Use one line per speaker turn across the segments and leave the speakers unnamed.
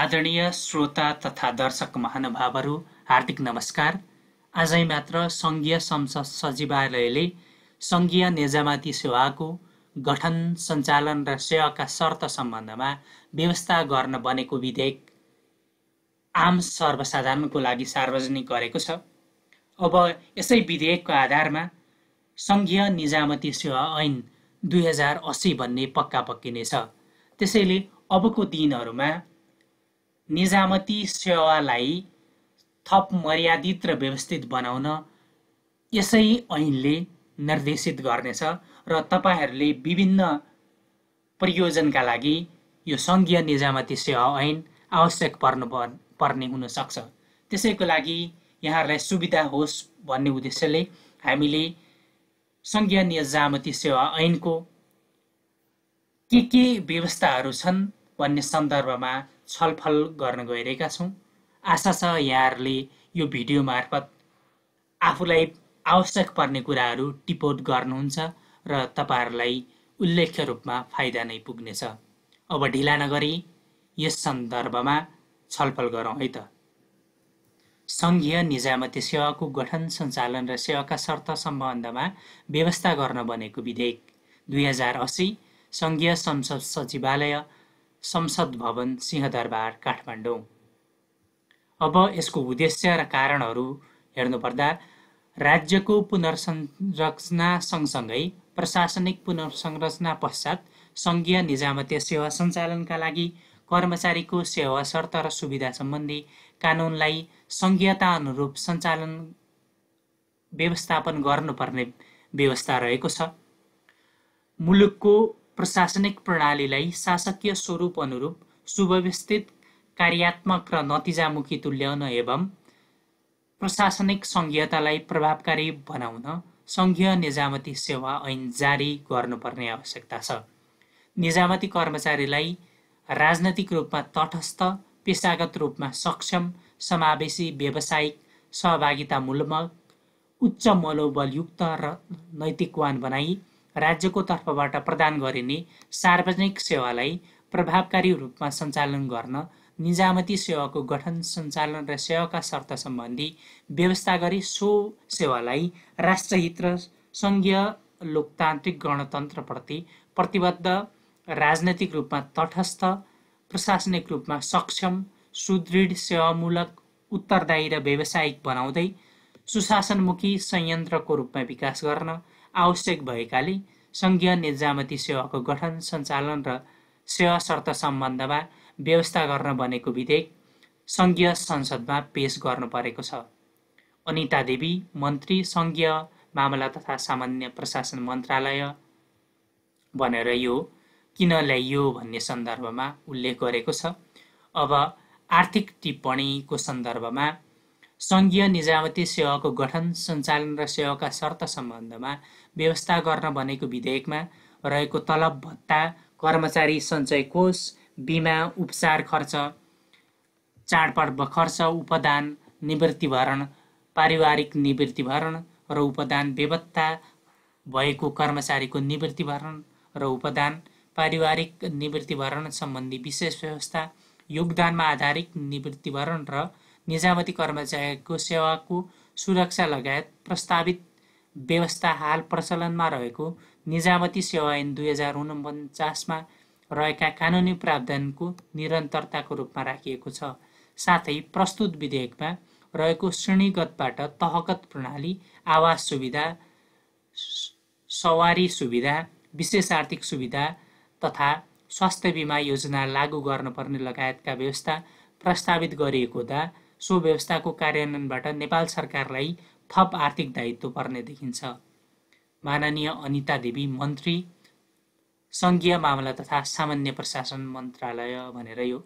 आदरणीय श्रोता तथा दर्शक महानुभावहरू हार्दिक नमस्कार आजै मात्र सङ्घीय संसद सचिवालयले सङ्घीय निजामती सेवाको गठन सञ्चालन र सेवाका शर्त सम्बन्धमा व्यवस्था गर्न बनेको विधेयक आम सर्वसाधारणको लागि सार्वजनिक गरेको छ अब यसै विधेयकको आधारमा सङ्घीय निजामती सेवा ऐन दुई हजार असी भन्ने पक्का पक्किनेछ त्यसैले अबको दिनहरूमा निजामती सेवालाई थप मर्यादित र व्यवस्थित बनाउन यसै ऐनले निर्देशित गर्नेछ र तपाईँहरूले विभिन्न प्रयोजनका लागि यो सङ्घीय निजामती सेवा ऐन आवश्यक पर्नु पर्ने हुनसक्छ त्यसैको लागि यहाँहरूलाई सुविधा होस् भन्ने उद्देश्यले हामीले सङ्घीय निजामती सेवा ऐनको के के व्यवस्थाहरू छन् भन्ने सन्दर्भमा छलफल गर्न गइरहेका छौँ आशा छ यहाँहरूले यो भिडियो मार्फत आफूलाई आवश्यक पर्ने कुराहरू टिपोट गर्नुहुन्छ र तपाईँहरूलाई उल्लेख्य रूपमा फाइदा नै पुग्नेछ अब ढिला नगरी यस सन्दर्भमा छलफल गरौँ है त सङ्घीय निजामती सेवाको गठन सञ्चालन र सेवाका शर्त सम्बन्धमा व्यवस्था गर्न बनेको विधेयक दुई हजार असी सङ्घीय संसद सचिवालय संसद भवन सिंहदरबार काठमाडौँ अब यसको उद्देश्य र कारणहरू हेर्नुपर्दा राज्यको पुनर्संरचना सँगसँगै प्रशासनिक पुनर्संरचना पश्चात सङ्घीय निजामती सेवा सञ्चालनका लागि कर्मचारीको सेवा शर्त र सुविधा सम्बन्धी कानुनलाई सङ्घीयता अनुरूप सञ्चालन व्यवस्थापन गर्नुपर्ने व्यवस्था रहेको छ मुलुकको प्रशासनिक प्रणालीलाई शासकीय स्वरूप अनुरूप सुव्यवस्थित कार्यात्मक र नतिजामुखी तुल्याउन एवं प्रशासनिक सङ्घीयतालाई प्रभावकारी बनाउन सङ्घीय निजामती सेवा ऐन जारी गर्नुपर्ने आवश्यकता छ निजामती कर्मचारीलाई राजनैतिक रूपमा तटस्थ पेसागत रूपमा सक्षम समावेशी व्यावसायिक सहभागितामूलक उच्च मनोबलयुक्त र नैतिकवान बनाई राज्यको तर्फबाट प्रदान गरिने सार्वजनिक सेवालाई प्रभावकारी रूपमा सञ्चालन गर्न निजामती सेवाको गठन सञ्चालन र सेवाका शर्त सम्बन्धी व्यवस्था गरी सो सेवालाई राष्ट्रहित र सङ्घीय लोकतान्त्रिक गणतन्त्रप्रति प्रतिबद्ध राजनैतिक रूपमा तटस्थ प्रशासनिक रूपमा सक्षम सुदृढ सेवामूलक उत्तरदायी र व्यावसायिक बनाउँदै सुशासनमुखी संयन्त्रको रूपमा विकास गर्न आवश्यक भएकाले सङ्घीय निजामती सेवाको गठन सञ्चालन र सेवा शर्त सम्बन्धमा व्यवस्था गर्न बनेको विधेयक सङ्घीय संसदमा पेश गर्नु परेको छ अनिता देवी मन्त्री सङ्घीय मामला तथा सामान्य प्रशासन मन्त्रालय भनेर यो किन ल्याइयो भन्ने सन्दर्भमा उल्लेख गरेको छ अब आर्थिक टिप्पणीको सन्दर्भमा सङ्घीय निजामती सेवाको गठन सञ्चालन र सेवाका शर्त सम्बन्धमा व्यवस्था गर्न भनेको विधेयकमा रहेको तलब भत्ता कर्मचारी सञ्चय कोष बिमा उपचार खर्च चाडपर्व खर्च उपदान निवृत्तिभरण पारिवारिक निवृत्तिभरण र उपदान बेवत्ता भएको कर्मचारीको निवृत्तिभरण र उपदान पारिवारिक निवृत्तिभरण सम्बन्धी विशेष व्यवस्था योगदानमा आधारित निवृत्तिभरण र निजामती कर्मचारीको सेवाको सुरक्षा लगायत प्रस्तावित व्यवस्था हाल प्रचलनमा रहेको निजामती सेवा ऐन दुई हजार उनपचासमा रहेका कानुनी प्रावधानको निरन्तरताको रूपमा राखिएको छ साथै प्रस्तुत विधेयकमा रहेको श्रेणीगतबाट तहगत प्रणाली आवास सुविधा सवारी सुविधा विशेष आर्थिक सुविधा तथा स्वास्थ्य बिमा योजना लागू गर्नुपर्ने लगायतका व्यवस्था प्रस्तावित गरिएको हुँदा सो व्यवस्थाको कार्यान्वयनबाट नेपाल सरकारलाई थप आर्थिक दायित्व पर्ने देखिन्छ माननीय अनिता देवी मन्त्री सङ्घीय मामला तथा सामान्य प्रशासन मन्त्रालय भनेर यो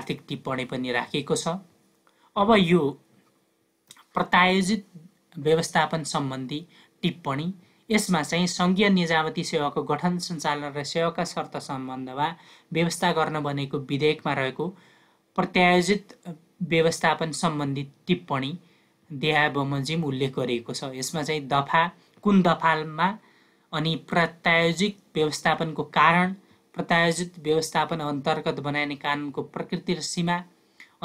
आर्थिक टिप्पणी पनि राखिएको छ अब यो प्रत्यायोजित व्यवस्थापन सम्बन्धी टिप्पणी यसमा चाहिँ सङ्घीय निजामती सेवाको गठन सञ्चालन र सेवाका शर्त सम्बन्धमा व्यवस्था गर्न बनेको विधेयकमा रहेको प्रत्यायोजित व्यवस्थापन सम्बन्धी टिप्पणी बमोजिम उल्लेख गरिएको छ यसमा चाहिँ दफा कुन दफामा अनि प्रत्यायोजित व्यवस्थापनको कारण प्रत्यायोजित व्यवस्थापन अन्तर्गत बनाइने कानुनको प्रकृति र सीमा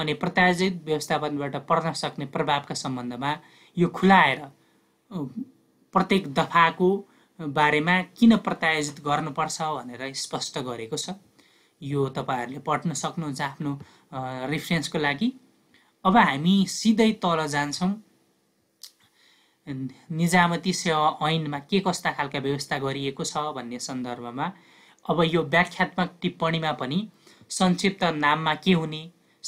अनि प्रत्यायोजित व्यवस्थापनबाट पर्न सक्ने प्रभावका सम्बन्धमा यो खुलाएर प्रत्येक दफाको बारेमा किन प्रत्यायोजित गर्नुपर्छ भनेर स्पष्ट गरेको छ यो तपाईँहरूले पढ्न सक्नुहुन्छ आफ्नो रिफरेन्सको लागि अब हामी सिधै तल जान्छौँ निजामती सेवा ऐनमा के कस्ता खालका व्यवस्था गरिएको छ भन्ने सन्दर्भमा अब यो व्याख्यात्मक टिप्पणीमा पनि संक्षिप्त नाममा के हुने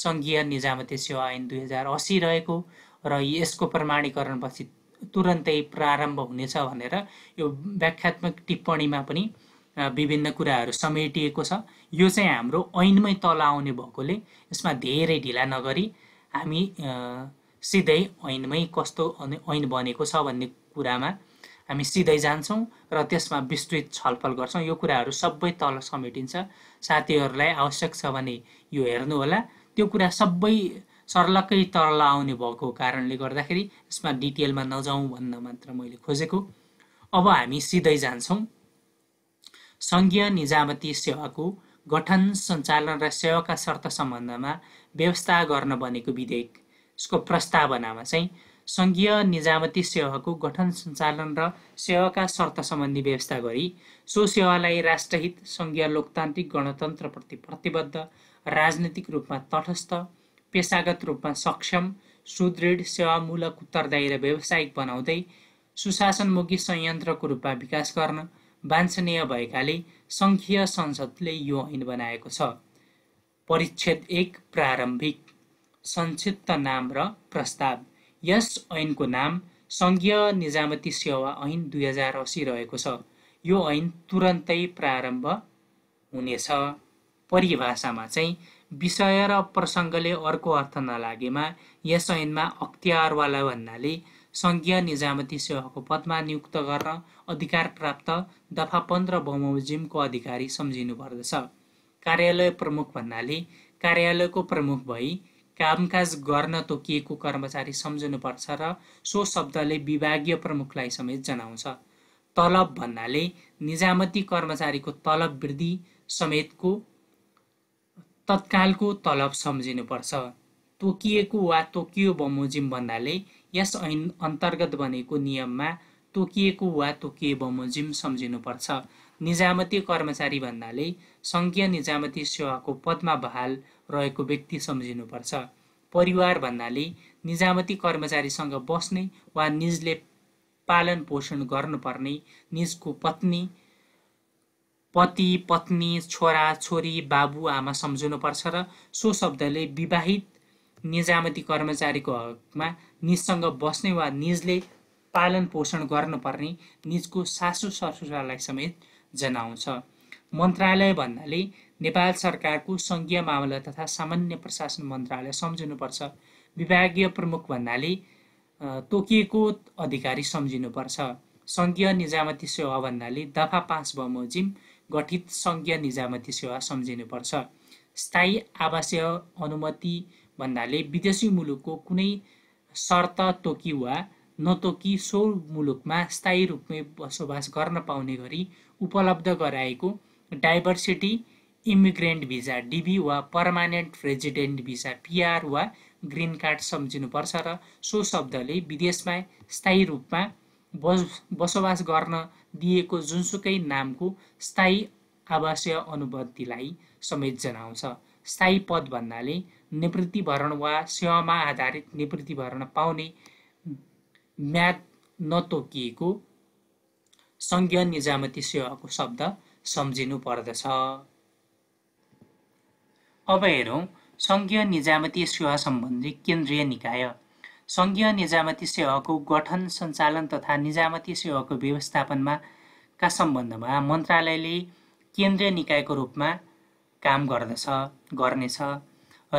सङ्घीय निजामती सेवा ऐन दुई हजार असी रहेको र यसको प्रमाणीकरणपछि तुरन्तै प्रारम्भ हुनेछ भनेर यो व्याख्यात्मक टिप्पणीमा पनि विभिन्न कुराहरू समेटिएको छ यो चाहिँ हाम्रो ऐनमै तल आउने भएकोले यसमा धेरै ढिला नगरी हामी सिधै ऐनमै कस्तो ऐन बनेको छ भन्ने कुरामा हामी सिधै जान्छौँ र त्यसमा विस्तृत छलफल गर्छौँ यो कुराहरू सबै तल समेटिन्छ साथीहरूलाई आवश्यक छ भने यो हेर्नुहोला त्यो कुरा सबै सर्लक्कै तल आउने भएको कारणले गर्दाखेरि यसमा डिटेलमा नजाउँ भन्न मात्र मैले खोजेको अब हामी सिधै जान्छौँ सङ्घीय निजामती सेवाको गठन सञ्चालन र सेवाका शर्त सम्बन्धमा व्यवस्था गर्न बनेको विधेयक यसको प्रस्तावनामा चाहिँ सङ्घीय निजामती सेवाको गठन सञ्चालन र सेवाका शर्त सम्बन्धी व्यवस्था गरी सो सेवालाई राष्ट्रहित सङ्घीय लोकतान्त्रिक गणतन्त्रप्रति प्रतिबद्ध राजनैतिक रूपमा तटस्थ पेसागत रूपमा सक्षम सुदृढ सेवामूलक उत्तरदायी र व्यावसायिक बनाउँदै सुशासनमुखी संयन्त्रको रूपमा विकास गर्न वाञ्छनीय भएकाले सङ्घीय संसदले यो ऐन बनाएको छ परिच्छेद एक प्रारम्भिक संक्षिप्त नाम र प्रस्ताव यस ऐनको नाम सङ्घीय निजामती सेवा ऐन दुई हजार असी रहेको छ यो ऐन तुरन्तै प्रारम्भ हुनेछ परिभाषामा चाहिँ विषय र प्रसङ्गले अर्को अर्थ नलागेमा यस ऐनमा अख्तियारवाला भन्नाले सङ्घीय निजामती सेवाको पदमा नियुक्त गर्न अधिकार प्राप्त दफा पन्ध्र बमोजिमको अधिकारी सम्झिनु पर्दछ कार्यालय प्रमुख भन्नाले कार्यालयको प्रमुख भई कामकाज गर्न तोकिएको कर्मचारी सम्झनुपर्छ र सो शब्दले विभागीय प्रमुखलाई समेत जनाउँछ तलब भन्नाले निजामती कर्मचारीको तलब वृद्धि समेतको तत्कालको तलब सम्झिनुपर्छ तोकिएको वा तोकियो बमोजिम भन्नाले यस ऐन अन्तर्गत भनेको नियममा तोकिएको वा तोकिए बमोजिम सम्झिनुपर्छ निजामती कर्मचारी भन्नाले सङ्घीय निजामती सेवाको पदमा बहाल रहेको व्यक्ति सम्झिनुपर्छ परिवार भन्नाले निजामती कर्मचारीसँग बस्ने वा निजले पालन पोषण गर्नुपर्ने निजको पत्नी पति पत्नी छोरा छोरी बाबु आमा सम्झिनुपर्छ र सो शब्दले विवाहित निजामती कर्मचारीको हकमा निजसँग बस्ने वा निजले पालन पोषण गर्नुपर्ने निजको सासु ससुरालाई समेत जनाउँछ मन्त्रालय भन्नाले नेपाल सरकारको सङ्घीय मामला तथा सामान्य प्रशासन मन्त्रालय सम्झिनुपर्छ विभागीय प्रमुख भन्नाले तोकिएको अधिकारी सम्झिनुपर्छ सङ्घीय निजामती सेवा भन्नाले दफा पाँच बमोजिम गठित सङ्घीय निजामती सेवा सम्झिनुपर्छ स्थायी आवासीय अनुमति भन्नाले विदेशी मुलुकको कुनै शर्त तोकी वा नतोकी सो मुलुकमा स्थायी रूपमै बसोबास गर्न पाउने गरी उपलब्ध गराएको डाइभर्सिटी इमिग्रेन्ट भिसा डिबी वा पर्मानेन्ट रेजिडेन्ट भिसा पिआर वा ग्रिन कार्ड सम्झिनुपर्छ र सो शब्दले विदेशमा स्थायी रूपमा बस बसोबास गर्न दिएको जुनसुकै नामको स्थायी आवासीय अनुभूतिलाई समेत जनाउँछ स्थायी पद भन्नाले निवृत्तिभरण वा सेवामा आधारित निवृत्तिभरण पाउने म्याद नतोकिएको सङ्घीय निजामती सेवाको शब्द सम्झिनु पर्दछ अब हेरौँ सङ्घीय निजामती सेवा सम्बन्धी केन्द्रीय निकाय सङ्घीय निजामती सेवाको गठन सञ्चालन तथा निजामती सेवाको व्यवस्थापनमा का सम्बन्धमा मन्त्रालयले केन्द्रीय निकायको रूपमा काम गर्दछ गर्नेछ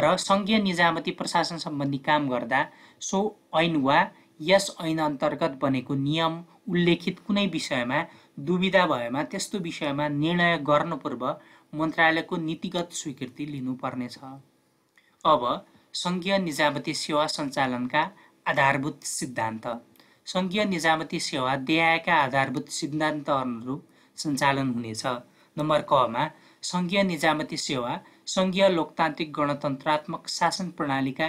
र सङ्घीय निजामती प्रशासन सम्बन्धी काम गर्दा सो ऐन वा यस ऐन अन्तर्गत बनेको नियम उल्लेखित कुनै विषयमा दुविधा भएमा त्यस्तो विषयमा निर्णय गर्नु पूर्व मन्त्रालयको नीतिगत स्वीकृति लिनुपर्नेछ अब सङ्घीय निजामती सेवा सञ्चालनका आधारभूत सिद्धान्त सङ्घीय निजामती सेवा देहाएका आधारभूत सिद्धान्त अनुरूप सञ्चालन हुनेछ नम्बर कमा सङ्घीय निजामती सेवा सङ्घीय लोकतान्त्रिक गणतन्त्रात्मक शासन प्रणालीका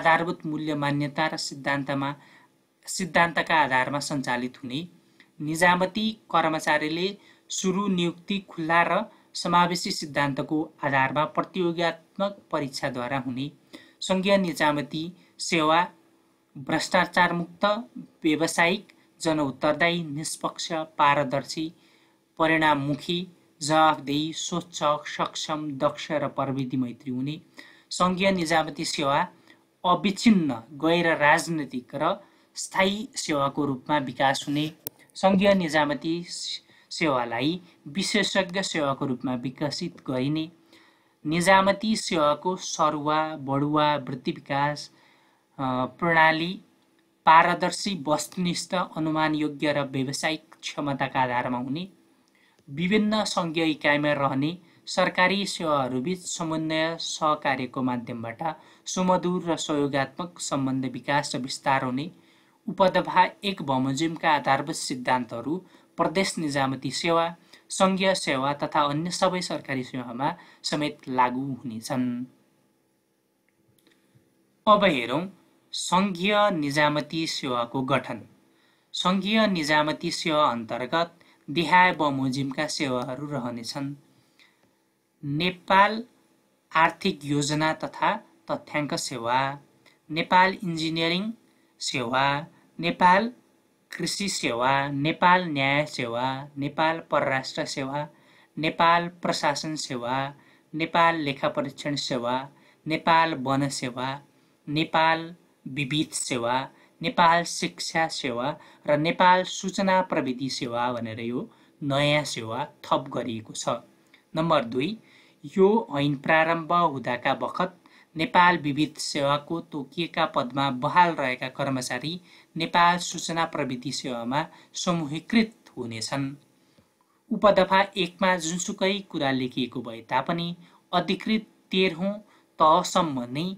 आधारभूत मूल्य मान्यता र सिद्धान्तमा सिद्धान्तका आधारमा सञ्चालित हुने निजामती कर्मचारीले सुरु नियुक्ति खुल्ला र समावेशी सिद्धान्तको आधारमा प्रतियोगितात्मक परीक्षाद्वारा हुने सङ्घीय निजामती सेवा भ्रष्टाचारमुक्त व्यावसायिक जनउत्तरदायी निष्पक्ष पारदर्शी परिणाममुखी जवाफदेही स्वच्छ सक्षम दक्ष र प्रविधि मैत्री हुने सङ्घीय निजामती सेवा अविच्छिन्न गैर राजनैतिक र स्थायी सेवाको रूपमा विकास हुने सङ्घीय निजामती सेवालाई विशेषज्ञ सेवाको रूपमा विकसित गरिने निजामती सेवाको सरुवा बढुवा वृत्ति विकास प्रणाली पारदर्शी वस्तुनिष्ठ अनुमानयोग्य र व्यावसायिक क्षमताका आधारमा हुने विभिन्न सङ्घीय इकाइमा रहने सरकारी सेवाहरूबीच समन्वय सहकार्यको माध्यमबाट सुमधुर र सहयोगात्मक सम्बन्ध विकास र विस्तार हुने उपदभा एक बमोजिमका आधारभूत सिद्धान्तहरू प्रदेश निजामती सेवा सङ्घीय सेवा तथा अन्य सबै सरकारी सेवामा समेत लागू हुनेछन् अब हेरौँ सङ्घीय निजामती सेवाको गठन सङ्घीय निजामती सेवा अन्तर्गत देहाय बमोजिमका सेवाहरू रहनेछन् नेपाल आर्थिक योजना तथा तथ्याङ्क सेवा नेपाल इन्जिनियरिङ सेवा नेपाल कृषि सेवा नेपाल न्याय सेवा नेपाल परराष्ट्र सेवा नेपाल प्रशासन सेवा नेपाल लेखा परीक्षण सेवा नेपाल वन सेवा नेपाल विविध सेवा नेपाल शिक्षा सेवा र नेपाल सूचना प्रविधि सेवा भनेर यो नयाँ सेवा थप गरिएको छ नम्बर दुई यो ऐन प्रारम्भ हुँदाका बखत नेपाल विविध सेवाको तोकिएका पदमा बहाल रहेका कर्मचारी नेपाल सूचना प्रविधि सेवामा समूहीकृत हुनेछन् उपदफा एकमा जुनसुकै कुरा लेखिएको भए तापनि अधिकृत तेह्रौँ तहसम्म नै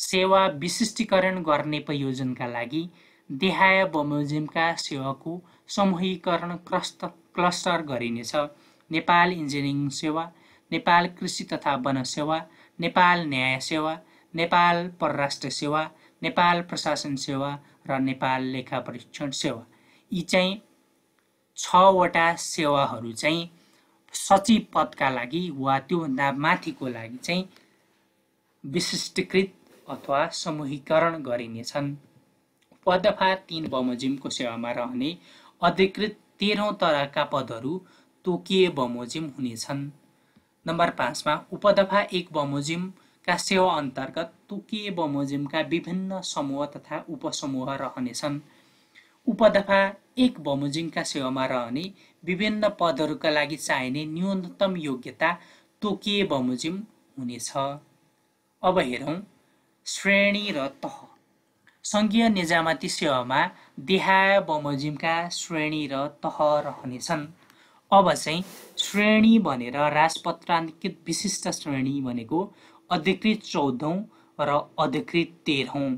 सेवा विशिष्टीकरण गर्ने प्रयोजनका लागि देहाय बमोजिमका सेवाको समूहीकरण क्रस्त क्लस्टर गरिनेछ नेपाल इन्जिनियरिङ सेवा नेपाल कृषि तथा वन सेवा नेपाल न्याय सेवा नेपाल परराष्ट्र सेवा नेपाल प्रशासन सेवा र नेपाल लेखा परीक्षण सेवा यी चाहिँ छवटा सेवाहरू चाहिँ सचिव पदका लागि वा त्योभन्दा माथिको लागि चाहिँ विशिष्टीकृत अथवा समूहीकरण गरिनेछन् पदफा तिन बमोजिमको सेवामा रहने अधिकृत तेह्रौँ तरका पदहरू तोकिए बमोजिम हुनेछन् नम्बर पाँचमा उपदफा एक बमोजिमका सेवा अन्तर्गत तोकिए बमोजिमका विभिन्न समूह तथा उपसमूह रहनेछन् उपदफा एक बमोजिमका सेवामा रहने विभिन्न पदहरूका लागि चाहिने न्यूनतम योग्यता तोकिए बमोजिम हुनेछ अब हेरौँ श्रेणी र तह सङ्घीय निजामती सेवामा देहा बमोजिमका श्रेणी र तह रहनेछन् अब चाहिँ श्रेणी भनेर राजपत्राङ्कित विशिष्ट श्रेणी भनेको अधिकृत चौधौँ र अधिकृत तेह्रौँ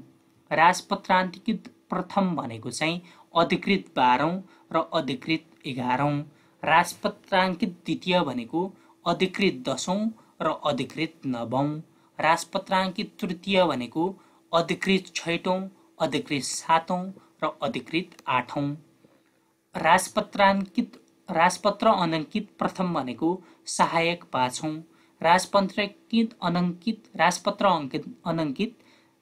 राजपत्रान्तिकृत प्रथम भनेको चाहिँ अधिकृत बाह्रौँ र अधिकृत एघारौँ राजपत्राङ्कित द्वितीय भनेको अधिकृत दसौँ र अधिकृत नवौँ राजपत्राङ्कित तृतीय भनेको अधिकृत छैटौँ अधिकृत सातौँ र अधिकृत आठौँ राजपत्राङ्कित राजपत्र अनङ्कित प्रथम भनेको सहायक पाँचौँ राजपत्राङ्कित अनङ्कित राजपत्र अङ्कित अनङ्कित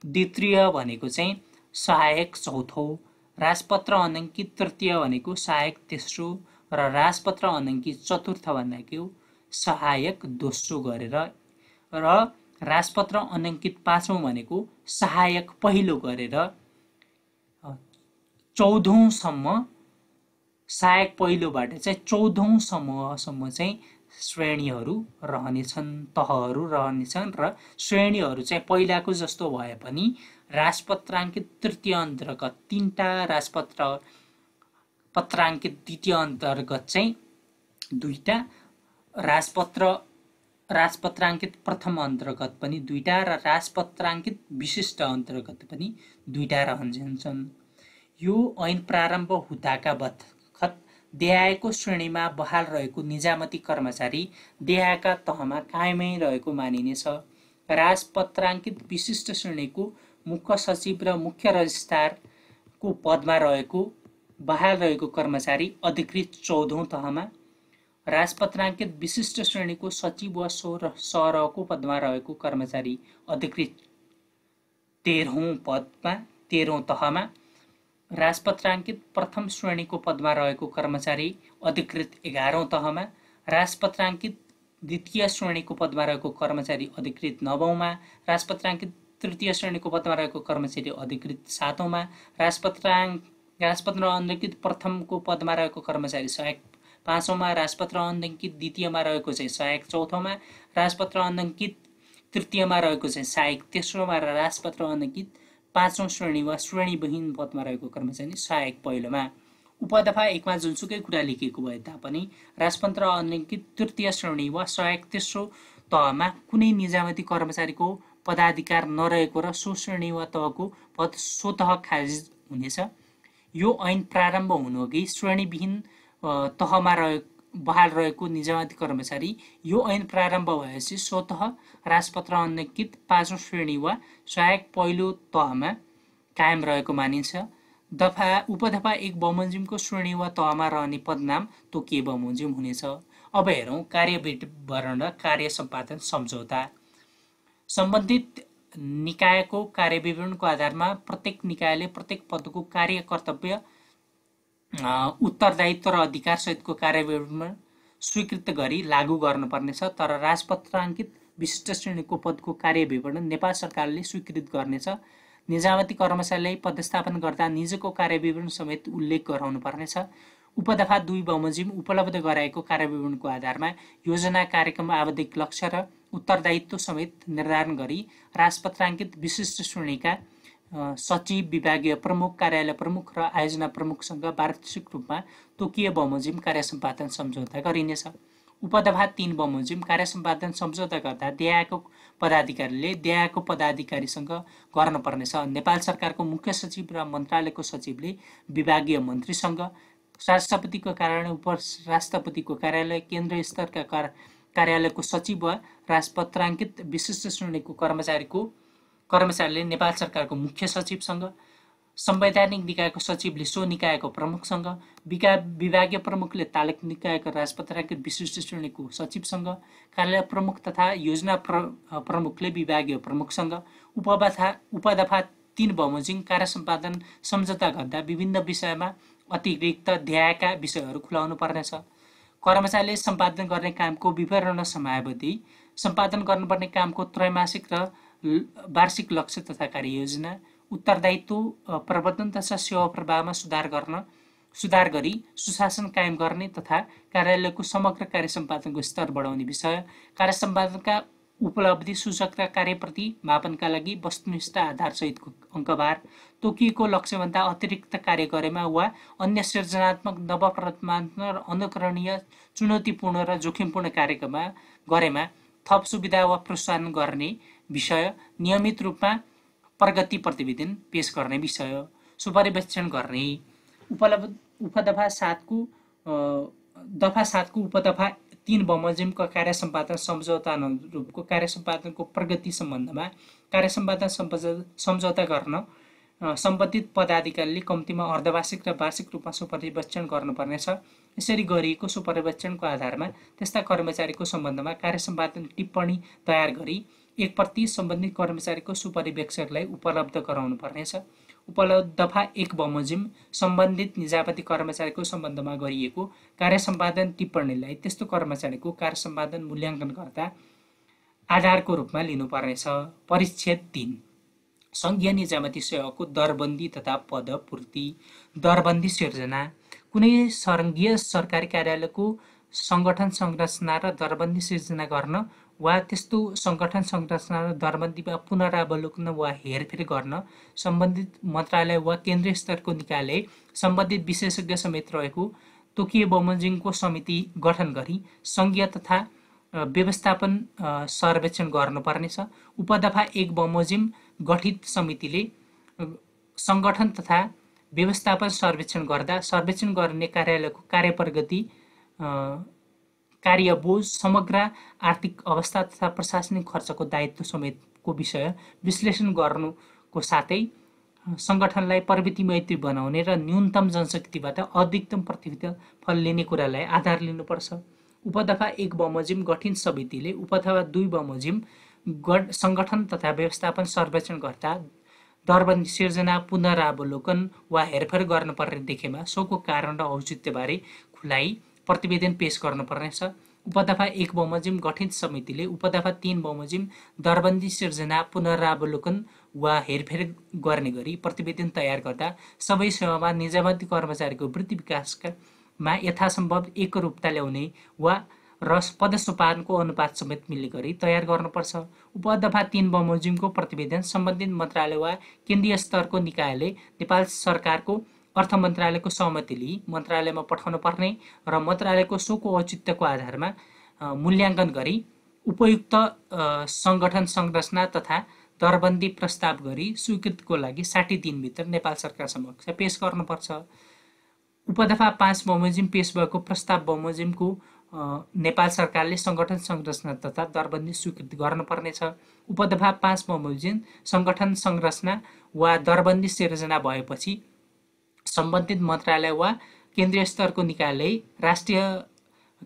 द्वितीय भनेको चाहिँ सहायक चौथो राजपत्र अनङ्कित तृतीय भनेको सहायक तेस्रो र राजपत्र अनङ्कित चतुर्थ भनेको सहायक दोस्रो गरेर र राजपत्र अनङ्कित पाँचौँ भनेको सहायक पहिलो गरेर चौधौँसम्म सहायक पहिलोबाट चाहिँ चौधौँ समूहसम्म चाहिँ श्रेणीहरू रहनेछन् तहहरू रहनेछन् र श्रेणीहरू चाहिँ पहिलाको जस्तो भए पनि राजपत्राङ्कित तृतीय अन्तर्गत तिनवटा राजपत्र पत्राङ्कित द्वितीय अन्तर्गत चाहिँ दुईवटा राजपत्र राजपत्राङ्कित प्रथम अन्तर्गत पनि दुईवटा र राजपत्राङ्कित विशिष्ट अन्तर्गत पनि दुईवटा रहन्छन् यो ऐन प्रारम्भ हुँदाका बखत देहायको श्रेणीमा बहाल रहेको निजामती कर्मचारी देहाका तहमा कायमै रहेको मानिनेछ राजपत्राङ्कित विशिष्ट श्रेणीको मुख्य सचिव र मुख्य रजिस्ट्रारको पदमा रहेको बहाल रहेको कर्मचारी अधिकृत चौधौँ तहमा राजपत्राङ्कित विशिष्ट श्रेणीको सचिव वा सरको पदमा रहेको कर्मचारी अधिकृत तेह्रौँ पदमा तेह्रौँ तहमा राजपत्राङ्कित प्रथम श्रेणीको पदमा रहेको कर्मचारी अधिकृत एघारौँ तहमा राजपत्राङ्कित द्वितीय श्रेणीको पदमा रहेको कर्मचारी अधिकृत नवौँमा राजपत्राङ्कित तृतीय श्रेणीको पदमा रहेको कर्मचारी अधिकृत सातौँमा राजपत्राङ राजपत्र अधिकृत प्रथमको पदमा रहेको कर्मचारी सहायक पाँचौँमा राजपत्र अङ्कित द्वितीयमा रहेको चाहिँ सहायक चौथोमा राजपत्र अङ्कित तृतीयमा रहेको चाहिँ सहायक तेस्रोमा र राजपत्र अङ्कित पाँचौँ श्रेणी वा श्रेणीविहीन पदमा रहेको कर्मचारी सहायक पहिलोमा उपदफा एकमा जुनसुकै कुरा लेखिएको भए तापनि राजपत्र अङ्कित तृतीय श्रेणी वा सहायक तेस्रो तहमा कुनै निजामती कर्मचारीको पदाधिकार नरहेको र सो श्रेणी वा तहको पद स्वत खारिज हुनेछ यो ऐन प्रारम्भ हुनुअघि श्रेणीविहीन तहमा रहे बहाल रहेको निजामती कर्मचारी यो ऐन प्रारम्भ भएपछि स्वत राजपत्र अन्यकित पाँचौँ श्रेणी वा सहायक पहिलो तहमा कायम रहेको मानिन्छ दफा उपदफा एक बमोजिमको श्रेणी वा तहमा रहने पदनाम तोकिए बमोजिम हुनेछ अब हेरौँ कार्यवरण र कार्य सम्पादन सम्झौता सम्बन्धित निकायको कार्यविवरणको आधारमा प्रत्येक निकायले प्रत्येक पदको कार्य कर्तव्य उत्तरदायित्व र अधिकारसहितको कार्यविवरणमा स्वीकृत गरी लागू गर्नुपर्नेछ तर राजपत्राङ्कित विशिष्ट श्रेणीको पदको कार्यविवरण नेपाल सरकारले स्वीकृत गर्नेछ निजामती कर्मचारीलाई पदस्थापन गर्दा निजको कार्यविवरण समेत उल्लेख गराउनु पर्नेछ उपदफा दुई बमोजिम उपलब्ध गराएको कार्यविवरणको आधारमा योजना कार्यक्रम आवधिक लक्ष्य र उत्तरदायित्व समेत निर्धारण गरी राजपत्राङ्कित विशिष्ट श्रेणीका सचिव विभागीय प्रमुख कार्यालय प्रमुख र आयोजना प्रमुखसँग वार्षिक रूपमा तोकिय बमोजिम कार्य सम्पादन सम्झौता गरिनेछ उपदभा तिन बमोजिम कार्य सम्पादन सम्झौता गर्दा देहाको पदाधिकारीले देहाको पदाधिकारीसँग गर्नुपर्नेछ नेपाल सरकारको मुख्य सचिव र मन्त्रालयको सचिवले विभागीय मन्त्रीसँग राष्ट्रपतिको कार्यालय उपराष्ट्रपतिको कार्यालय केन्द्रीय स्तरका कार्यालयको सचिव वा राजपत्राङ्कित विशिष्ट श्रेणीको कर्मचारीको कर्मचारीले नेपाल सरकारको मुख्य सचिवसँग संवैधानिक निकायको सचिवले सो निकायको प्रमुखसँग विका विभागीय प्रमुखले तालिक निकायको राजपत्राकृत विशिष्ट श्रेणीको सचिवसँग कार्यालय प्रमुख तथा योजना प्र प्रमुखले विभागीय प्रमुखसँग उपबाथा उपदफा तिन बमोजिङ कार्य सम्पादन सम्झौता गर्दा विभिन्न विषयमा अतिरिक्त ध्यायका विषयहरू खुलाउनु पर्नेछ कर्मचारीले सम्पादन गर्ने कामको विवरण र समयावधि सम्पादन गर्नुपर्ने कामको त्रैमासिक र वार्षिक लक्ष्य तथा कार्ययोजना उत्तरदायित्व प्रबन्धन तथा सेवा प्रवाहमा सुधार गर्न सुधार गरी सुशासन कायम गर्ने तथा कार्यालयको समग्र कार्य सम्पादनको स्तर बढाउने विषय कार्य सम्पादनका उपलब्धि सूचकका कार्यप्रति मापनका लागि वस्तुनिष्ठ आधारसहितको अङ्कबार तोकिएको लक्ष्यभन्दा अतिरिक्त कार्य गरेमा वा अन्य सृजनात्मक नवप्रत्मात्मक र अनुकरणीय चुनौतीपूर्ण र जोखिमपूर्ण कार्यक्रममा गरेमा थप सुविधा वा प्रोत्साहन गर्ने विषय नियमित रूपमा प्रगति प्रतिवेदन पेस गर्ने विषय सुपरिवेक्षण गर्ने उपलब्ध उपदफा सातको दफा सातको उपदफा तिन बमोजिमको कार्य सम्पादन सम्झौता अनुरूपको कार्य सम्पादनको प्रगति सम्बन्धमा कार्य सम्पादन सम्झौता गर्न सम्बन्धित पदाधिकारीले कम्तीमा अर्धवार्षिक र वार्षिक रूपमा सुपरिवेक्षण गर्नुपर्नेछ यसरी गरिएको सुपरिवेक्षणको आधारमा त्यस्ता कर्मचारीको सम्बन्धमा कार्य सम्पादन टिप्पणी तयार गरी एक प्रति सम्बन्धित कर्मचारीको सुपरिवेक्षकलाई उपलब्ध गराउनु पर्नेछ उपलब्धफा एक बमोजिम सम्बन्धित निजापति कर्मचारीको सम्बन्धमा गरिएको कार्य सम्पादन टिप्पणीलाई त्यस्तो कर्मचारीको कार्य सम्पादन मूल्याङ्कनकर्ता आधारको रूपमा लिनुपर्नेछ परिच्छेद तिन सङ्घीय निजामती सेवाको दरबन्दी तथा पदपूर्ति दरबन्दी सिर्जना कुनै सङ्घीय सरकारी कार्यालयको सङ्गठन संरचना र दरबन्दी सिर्जना गर्न वा त्यस्तो सङ्गठन संरचना र दरबन्दीमा पुनरावलोकन वा हेरफेर गर्न सम्बन्धित मन्त्रालय वा केन्द्रीय स्तरको निकायले सम्बन्धित विशेषज्ञ समेत रहेको तोकिय बमोजिङको समिति गठन गरी सङ्घीय तथा व्यवस्थापन सर्वेक्षण गर्नुपर्नेछ उपदफा एक बमोजिम गठित समितिले सङ्गठन तथा व्यवस्थापन सर्वेक्षण गर्दा सर्वेक्षण गर्ने कार्यालयको कार्यप्रगति कार्यबोझ समग्र आर्थिक अवस्था तथा प्रशासनिक खर्चको दायित्व समेतको विषय विश्लेषण गर्नुको साथै सङ्गठनलाई प्रवृत्ति मैत्री बनाउने र न्यूनतम जनशक्तिबाट अधिकतम प्रतिफल लिने कुरालाई आधार लिनुपर्छ उपदफा एक बमोजिम गठित समितिले उपदफा दुई बमोजिम गठ सङ्गठन तथा व्यवस्थापन सर्वेक्षण गर्दा दरबन्दी सिर्जना पुनरावलोकन वा हेरफेर गर्नुपर्ने देखेमा सोको कारण र औचित्यबारे खुलाइ प्रतिवेदन पेस गर्नुपर्नेछ उपदफा एक बमोजिम गठित समितिले उपदफा तिन बमोजिम दरबन्दी सिर्जना पुनरावलोकन वा हेरफेर गर्ने गरी प्रतिवेदन तयार गर्दा सबै सेवामा निजामती कर्मचारीको वृद्धि विकासमा यथासम्भव एकरूपता ल्याउने वा र पदसोपानको अनुपात समेत मिल्ने गरी तयार गर्नुपर्छ उपदफा तिन बमोजिमको प्रतिवेदन सम्बन्धित मन्त्रालय वा केन्द्रीय स्तरको निकायले नेपाल सरकारको अर्थ मन्त्रालयको सहमति लिई मन्त्रालयमा पठाउनु पर्ने र मन्त्रालयको सोको औचित्यको आधारमा मूल्याङ्कन गरी उपयुक्त सङ्गठन संरचना तथा दरबन्दी प्रस्ताव गरी स्वीकृतको लागि साठी दिनभित्र नेपाल सरकार समक्ष पेस गर्नुपर्छ उपदफा पाँच बमोजिम पेस भएको प्रस्ताव बमोजिमको नेपाल सरकारले सङ्गठन संरचना तथा दरबन्दी स्वीकृत गर्नुपर्नेछ उपदफा पाँच बमोजिम सङ्गठन संरचना वा दरबन्दी सिर्जना भएपछि सम्बन्धित मन्त्रालय वा केन्द्रीय स्तरको निकायले राष्ट्रिय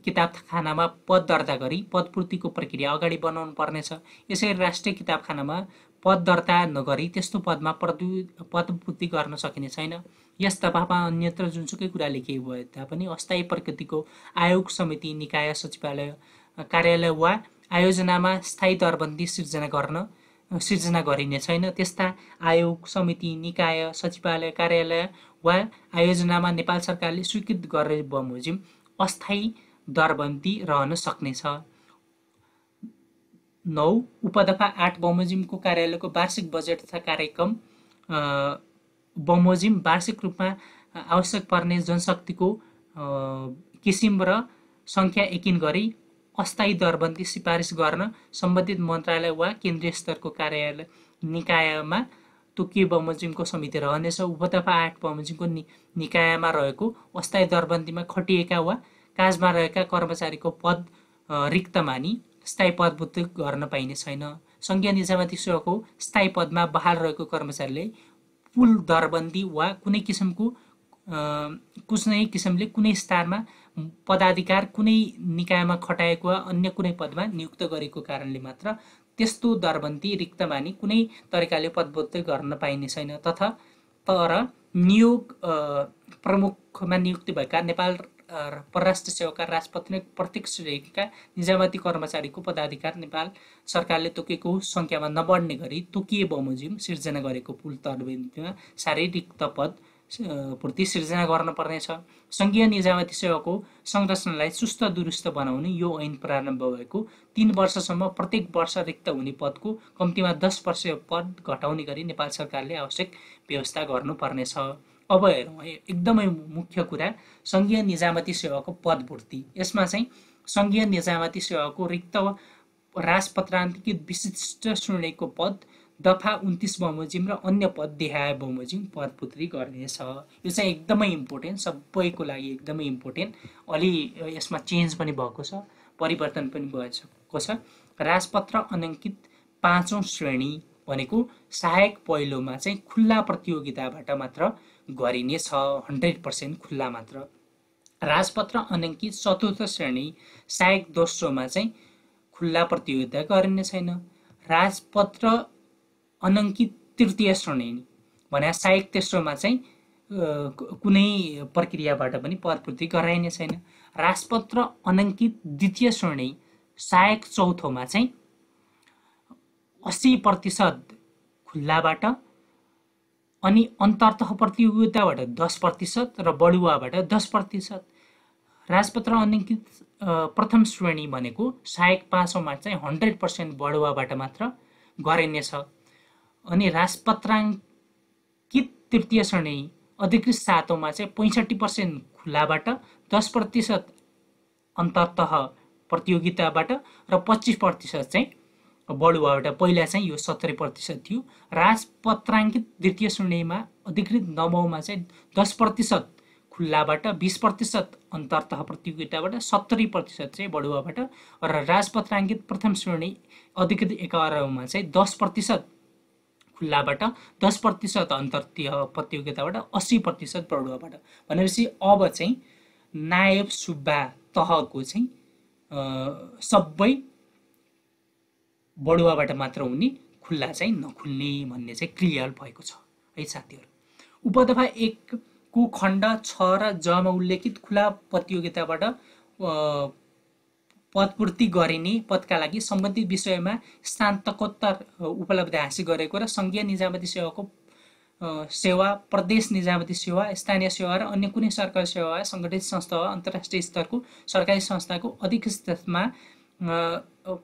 किताबखानामा पद दर्ता गरी पदपूर्तिको प्रक्रिया अगाडि बनाउनु पर्नेछ यसरी राष्ट्रिय किताबखानामा पद दर्ता नगरी त्यस्तो पदमा प्रदु पदपूर्ति गर्न सकिने छैन यस दफामा अन्यत्र जुनसुकै कुरा लेखिए भए तापनि अस्थायी प्रकृतिको आयोग समिति निकाय सचिवालय कार्यालय वा आयोजनामा स्थायी दरबन्दी सिर्जना गर्न सिर्जना गरिने छैन त्यस्ता आयोग समिति निकाय सचिवालय कार्यालय वा आयोजनामा नेपाल सरकारले स्वीकृत गरे बमोजिम अस्थायी दरबन्दी रहन सक्नेछ नौ उपदफा आठ बमोजिमको कार्यालयको वार्षिक बजेट तथा कार्यक्रम बमोजिम वार्षिक रूपमा आवश्यक पर्ने जनशक्तिको किसिम र सङ्ख्या एकिन गरी अस्थायी दरबन्दी सिफारिस गर्न सम्बन्धित मन्त्रालय वा केन्द्रीय स्तरको कार्यालय निकायमा तोकियो बमोजिमको समिति रहनेछ उपतफा आठ बमोजिमको नि निकायमा रहेको अस्थायी दरबन्दीमा खटिएका वा काजमा रहेका कर्मचारीको पद रिक्त मानि स्थायी पदबुद्ध गर्न पाइने छैन सङ्घीय निजामती सेवाको स्थायी पदमा बहाल रहेको कर्मचारीले पुल दरबन्दी वा कुनै किसिमको कुनै किसिमले कुनै स्थानमा पदाधिकार कुनै निकायमा खटाएको वा अन्य कुनै पदमा नियुक्त गरेको कारणले मात्र त्यस्तो दरबन्दी मानी कुनै तरिकाले पदबोध गर्न पाइने छैन तथा तर नियोग प्रमुखमा नियुक्ति भएका नेपाल परराष्ट्र सेवाका राजपत्र प्रत्यक्ष रहेका निजामती कर्मचारीको पदाधिकार नेपाल सरकारले तोकेको सङ्ख्यामा नबढ्ने गरी तोकिए बमोजिम सिर्जना गरेको पुल तर्बन्दीमा रिक्त पद पूर्ति सिर्जना गर्नुपर्नेछ सङ्घीय निजामती सेवाको संरचनालाई सुस्त दुरुस्त बनाउने यो ऐन प्रारम्भ भएको तिन वर्षसम्म प्रत्येक वर्ष रिक्त हुने पदको कम्तीमा दस वर्ष पद घटाउने गरी नेपाल सरकारले आवश्यक व्यवस्था गर्नुपर्नेछ अब हेरौँ है एकदमै मुख्य कुरा सङ्घीय निजामती सेवाको पदपूर्ति यसमा चाहिँ सङ्घीय निजामती सेवाको रिक्त राजपत्रान्तिकृत विशिष्ट श्रेणीको पद दफा उन्तिस बमोजिम र अन्य पद देहाय बमोजिम पदपुत्री गर्नेछ यो चाहिँ एकदमै इम्पोर्टेन्ट सबैको लागि एकदमै इम्पोर्टेन्ट अलि यसमा चेन्ज पनि भएको छ परिवर्तन पनि भएको छ राजपत्र अनङ्कित पाँचौँ श्रेणी भनेको सहायक पहिलोमा चाहिँ खुल्ला प्रतियोगिताबाट मात्र गरिनेछ हन्ड्रेड पर्सेन्ट खुल्ला मात्र राजपत्र अनङ्कित चतुर्थ श्रेणी सहायक दोस्रोमा चाहिँ खुल्ला प्रतियोगिता गरिने छैन राजपत्र अनङ्कित तृतीय श्रेणी भने सहायक तेस्रोमा चाहिँ कुनै प्रक्रियाबाट पनि परपूर्ति गराइने छैन राजपत्र अनङ्कित द्वितीय श्रेणी सहायक चौथोमा चाहिँ अस्सी प्रतिशत खुल्लाबाट अनि अन्तर्तह प्रतियोगिताबाट दस प्रतिशत र बढुवाबाट दस प्रतिशत राजपत्र अनङ्कित प्रथम श्रेणी भनेको सहायक पाँचौँमा चाहिँ हन्ड्रेड पर्सेन्ट बडुवाबाट मात्र गरिनेछ अनि राजपत्राङ्कित तृतीय श्रेणी अधिकृत सातौँमा चाहिँ पैँसठी पर्सेन्ट खुलाबाट दस प्रतिशत अन्तत प्रतियोगिताबाट र पच्चिस प्रतिशत चाहिँ बढुवाबाट पहिला चाहिँ यो सत्र प्रतिशत थियो राजपत्राङ्कित द्वितीय श्रेणीमा अधिकृत नवौँमा चाहिँ दस प्रतिशत खुल्लाबाट बिस प्रतिशत अन्तर्त प्रतियोगिताबाट सत्तरी प्रतिशत चाहिँ बढुवाबाट र राजपत्राङ्कित प्रथम श्रेणी अधिकृत एघारौँमा चाहिँ दस प्रतिशत खुल्लाबाट दस प्रतिशत अन्तर्तीय प्रतियोगिताबाट अस्सी प्रतिशत प्रौढबाट भनेपछि अब चाहिँ नायब सुब्बा तहको चाहिँ सबै बढुवाबाट मात्र हुने खुल्ला चाहिँ नखुल्ने भन्ने चाहिँ क्लियर भएको छ है साथीहरू उपदफा एकको खण्ड छ र जमा उल्लेखित खुला प्रतियोगिताबाट पदपूर्ति गरिने पदका लागि सम्बन्धित विषयमा स्नातकोत्तर उपलब्धि हासिल गरेको र सङ्घीय निजामती सेवाको सेवा प्रदेश निजामती सेवा स्थानीय सेवा र अन्य कुनै सरकारी सेवा सङ्गठित संस्था वा अन्तर्राष्ट्रिय स्तरको सरकारी संस्थाको अधिक स्तरमा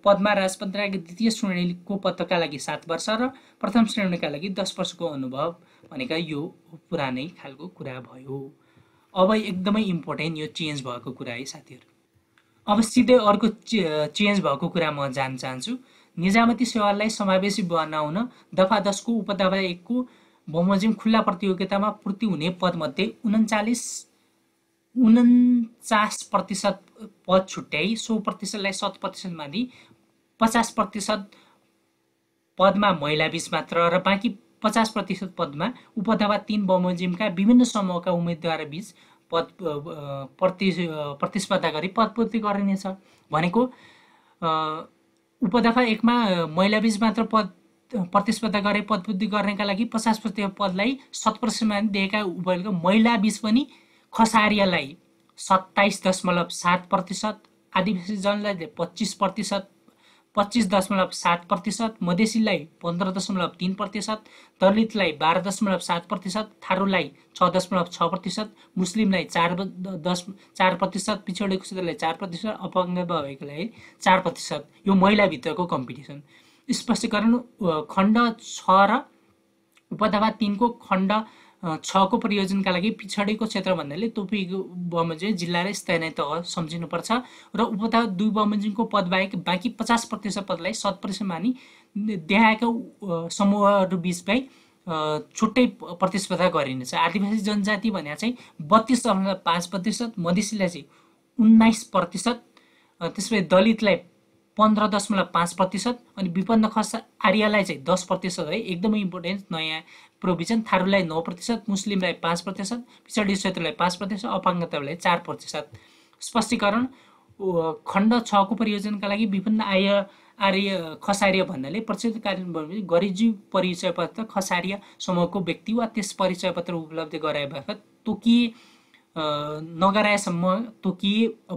पदमा राजपत्रिकाको द्वितीय श्रेणीको पदका लागि सात वर्ष र प्रथम श्रेणीका लागि दस वर्षको अनुभव भनेका यो पुरानै खालको कुरा भयो अब एकदमै इम्पोर्टेन्ट यो चेन्ज भएको कुरा है साथीहरू अब सिधै अर्को चेन्ज भएको कुरा म जान चाहन्छु निजामती सेवालाई समावेशी बनाउन दफा दसको उपदफा एकको बमोजिम खुल्ला प्रतियोगितामा पूर्ति हुने पदमध्ये उन्चालिस उन्चास प्रतिशत पद छुट्याई सौ प्रतिशतलाई शत प्रतिशतमा दिई पचास प्रतिशत पदमा महिला बिच मात्र र बाँकी पचास प्रतिशत पदमा उपदफा तिन बमोजिमका विभिन्न समूहका उम्मेद्वार बिच पद प्रति प्रतिस्पर्धा गरी पदपूर्ति गरिनेछ भनेको उपदफा एकमा महिलाबीच मात्र पद प्रतिस्पर्धा गरे पदपूर्ति गर्नेका लागि पचास प्रतिशत पदलाई प्रतिशतमा दिएका महिला महिलाबीच पनि खसारियालाई सत्ताइस दशमलव सात प्रतिशत आदिवासीजनलाई पच्चिस प्रतिशत पच्चिस दशमलव सात प्रतिशत मधेसीलाई पन्ध्र दशमलव तिन प्रतिशत दलितलाई बाह्र दशमलव सात प्रतिशत थारूलाई छ दशमलव छ प्रतिशत मुस्लिमलाई चार दश चार प्रतिशत पिछडिएको क्षेत्रलाई चार प्रतिशत अपाङ्ग भएकोलाई चार प्रतिशत यो महिलाभित्रको कम्पिटिसन स्पष्टीकरण खण्ड छ र उपत्यका तिनको खण्ड छको प्रयोजनका लागि पिछडिको क्षेत्र भन्नाले तोपी बमोजिम जिल्ला र स्थानीय तह सम्झिनुपर्छ र उपत दुई बमोजिमको पदबाहेक बाँकी पचास प्रतिशत पदलाई शत प्रतिशत मानि देहाएका समूहहरू बिचबाइ छुट्टै प्रतिस्पर्धा गरिनेछ आदिवासी जनजाति भने चाहिँ बत्तिस दशमलव पाँच प्रतिशत मधेसीलाई चाहिँ उन्नाइस प्रतिशत त्यसपछि दलितलाई पन्ध्र दशमलव पाँच प्रतिशत अनि विपन्न खसा आर्यलाई चाहिँ दस प्रतिशत है एकदमै इम्पोर्टेन्ट नयाँ प्रोभिजन थारूलाई नौ प्रतिशत मुस्लिमलाई पाँच प्रतिशत पिछडी क्षेत्रलाई पाँच प्रतिशत अपाङ्गतालाई चार प्रतिशत स्पष्टीकरण खण्ड छको परियोजनाका लागि विभिन्न आय आर्य खसार्य भन्नाले प्रचलित कार्यान्वयन गरिजी परिचय पत्र खसार्य समूहको व्यक्ति वा त्यस परिचय पत्र उपलब्ध गराए बापत तोकिए नगराएसम्म तोकी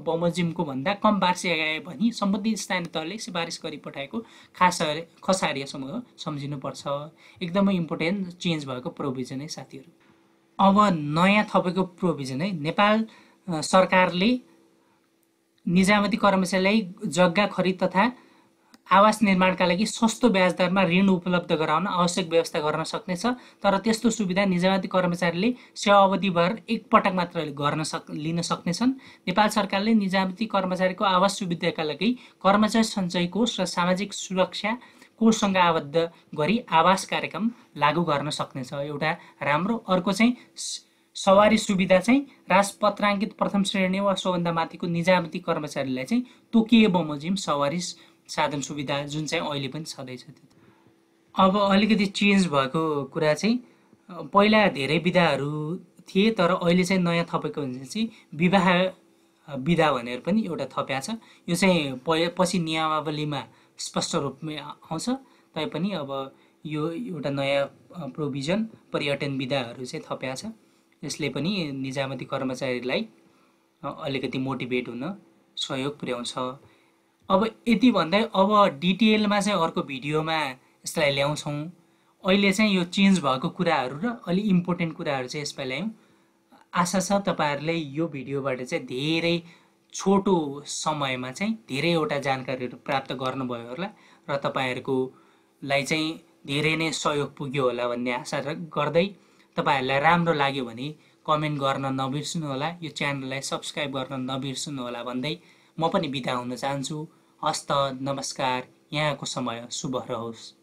बमोजिमको भन्दा कम वार्षिक आयो भने सम्बन्धित स्थानीय तहले सिफारिस गरी पठाएको खास खसार्य सम्झिनुपर्छ एकदमै इम्पोर्टेन्ट चेन्ज भएको प्रोभिजन है साथीहरू अब नयाँ थपेको प्रोभिजन है नेपाल सरकारले निजामती कर्मचारीलाई जग्गा खरिद तथा आवास निर्माणका लागि सस्तो ब्याज दरमा ऋण उपलब्ध गराउन आवश्यक व्यवस्था गर्न सक्नेछ तर त्यस्तो सुविधा निजामती कर्मचारीले सेवा अवधिभर एकपटक मात्र गर्न सक लिन सक्नेछन् नेपाल सरकारले निजामती कर्मचारीको आवास सुविधाका लागि कर्मचारी सञ्चय कोष र सामाजिक सुरक्षा कोषसँग आबद्ध गरी आवास कार्यक्रम लागू गर्न सक्नेछ एउटा राम्रो अर्को चाहिँ सवारी सुविधा चाहिँ राजपत्राङ्कित प्रथम श्रेणी वा सबभन्दा माथिको निजामती कर्मचारीलाई चाहिँ तोकिए बमोजिम सवारी साधन सुविधा जुन चाहिँ अहिले पनि छँदैछ त्यो अब अलिकति चेन्ज भएको कुरा चाहिँ पहिला धेरै विधाहरू थिए तर अहिले चाहिँ नयाँ थपेको हुन्छ चाहिँ विवाह विधा भनेर पनि एउटा थप्या छ यो चाहिँ प पछि नियमावलीमा स्पष्ट रूपमा आउँछ तैपनि अब यो एउटा नयाँ प्रोभिजन पर्यटन विधाहरू चाहिँ थप्या छ यसले पनि निजामती कर्मचारीलाई अलिकति मोटिभेट हुन सहयोग पुर्याउँछ अब यति भन्दै अब डिटेलमा चाहिँ अर्को भिडियोमा यसलाई ल्याउँछौँ अहिले चाहिँ यो चेन्ज भएको कुराहरू र अलि इम्पोर्टेन्ट कुराहरू चाहिँ यसमा ल्यायौँ आशा छ तपाईँहरूले यो भिडियोबाट चाहिँ धेरै छोटो समयमा चाहिँ धेरैवटा जानकारीहरू प्राप्त गर्नुभयो होला र तपाईँहरूको लाई चाहिँ धेरै नै सहयोग पुग्यो होला भन्ने आशा गर्दै तपाईँहरूलाई राम्रो लाग्यो भने कमेन्ट गर्न नबिर्सनु होला यो च्यानललाई सब्सक्राइब गर्न नबिर्सनु होला भन्दै म पनि बिदा हुन चाहन्छु हस्त नमस्कार यहाँको समय शुभ रहोस्